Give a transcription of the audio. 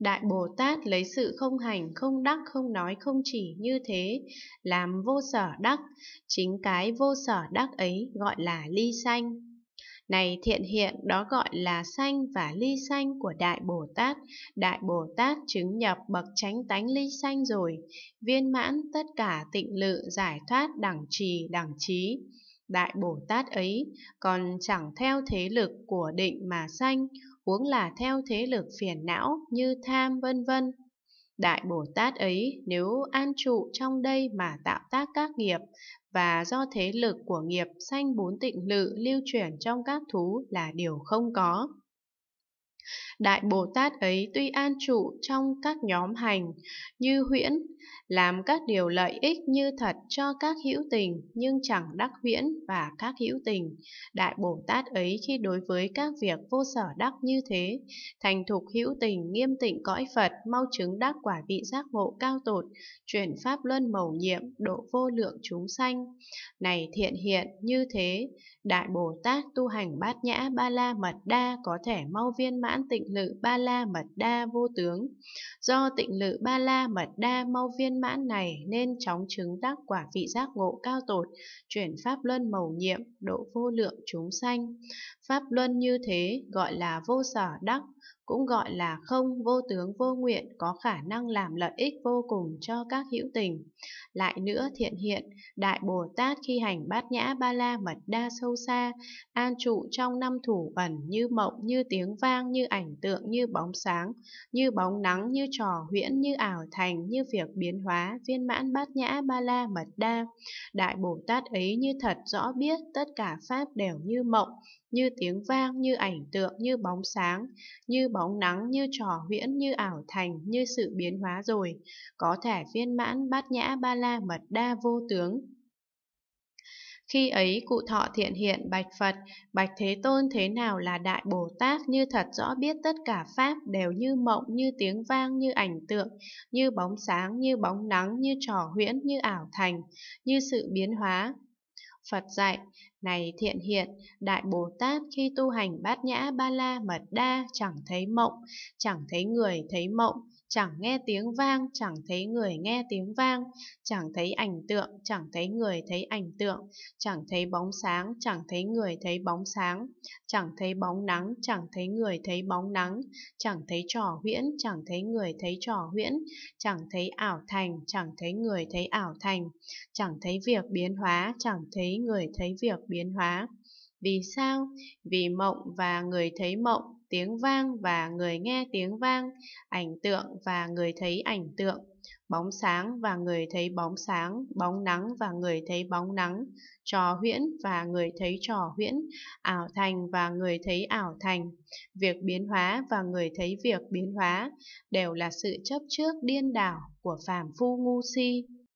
Đại Bồ Tát lấy sự không hành, không đắc, không nói, không chỉ như thế, làm vô sở đắc, chính cái vô sở đắc ấy gọi là ly sanh. Này thiện hiện đó gọi là sanh và ly sanh của Đại Bồ Tát. Đại Bồ Tát chứng nhập bậc chánh tánh ly sanh rồi, viên mãn tất cả tịnh lự giải thoát đẳng trì đẳng trí. Đại Bồ Tát ấy còn chẳng theo thế lực của định mà sanh, huống là theo thế lực phiền não như tham vân vân. Đại Bồ Tát ấy nếu an trụ trong đây mà tạo tác các nghiệp và do thế lực của nghiệp sanh bốn tịnh lự lưu chuyển trong các thú là điều không có. Đại Bồ Tát ấy tuy an trụ trong các nhóm hành như huyễn, làm các điều lợi ích như thật cho các hữu tình nhưng chẳng đắc huyễn và các hữu tình. Đại Bồ Tát ấy khi đối với các việc vô sở đắc như thế, thành thục hữu tình nghiêm tịnh cõi Phật, mau chứng đắc quả vị giác ngộ cao tột, chuyển pháp luân mầu nhiệm, độ vô lượng chúng sanh. Này thiện hiện như thế, Đại Bồ Tát tu hành bát nhã ba la mật đa có thể mau viên mãn tịnh lự ba la mật đa vô tướng. Do tịnh lự ba la mật đa mau viên mãn này nên chóng chứng tác quả vị giác ngộ cao tột, chuyển pháp luân mầu nhiệm, độ vô lượng chúng sanh. Pháp luân như thế gọi là vô sở đắc, cũng gọi là không vô tướng vô nguyện có khả năng làm lợi ích vô cùng cho các hữu tình. Lại nữa thiện hiện, Đại Bồ Tát khi hành bát nhã ba la mật đa sâu xa, an trụ trong năm thủ ẩn như mộng, như tiếng vang, như ảnh tượng, như bóng sáng, như bóng nắng, như trò huyễn, như ảo thành, như việc biến hóa, viên mãn bát nhã ba la mật đa. Đại Bồ Tát ấy như thật rõ biết tất cả Pháp đều như mộng, như tiếng vang, như ảnh tượng, như bóng sáng, như bóng bóng nắng như trò huyễn như ảo thành như sự biến hóa rồi, có thể viên mãn bát nhã ba la mật đa vô tướng. Khi ấy cụ thọ thiện hiện bạch Phật, bạch Thế Tôn thế nào là Đại Bồ Tát như thật rõ biết tất cả Pháp đều như mộng, như tiếng vang, như ảnh tượng, như bóng sáng, như bóng nắng, như trò huyễn, như ảo thành, như sự biến hóa, Phật dạy, này thiện hiện, Đại Bồ Tát khi tu hành bát nhã ba la mật đa chẳng thấy mộng, chẳng thấy người thấy mộng, chẳng nghe tiếng vang, chẳng thấy người nghe tiếng vang, chẳng thấy ảnh tượng, chẳng thấy người thấy ảnh tượng, chẳng thấy bóng sáng, chẳng thấy người thấy bóng sáng, chẳng thấy bóng nắng, chẳng thấy người thấy bóng nắng, chẳng thấy trò huyễn, chẳng thấy người thấy trò huyễn, chẳng thấy ảo thành, chẳng thấy người thấy ảo thành, chẳng thấy việc biến hóa, chẳng thấy người thấy việc biến hóa. Vì sao? Vì mộng và người thấy mộng, tiếng vang và người nghe tiếng vang, ảnh tượng và người thấy ảnh tượng, bóng sáng và người thấy bóng sáng, bóng nắng và người thấy bóng nắng, trò huyễn và người thấy trò huyễn, ảo thành và người thấy ảo thành, việc biến hóa và người thấy việc biến hóa, đều là sự chấp trước điên đảo của phàm phu ngu si.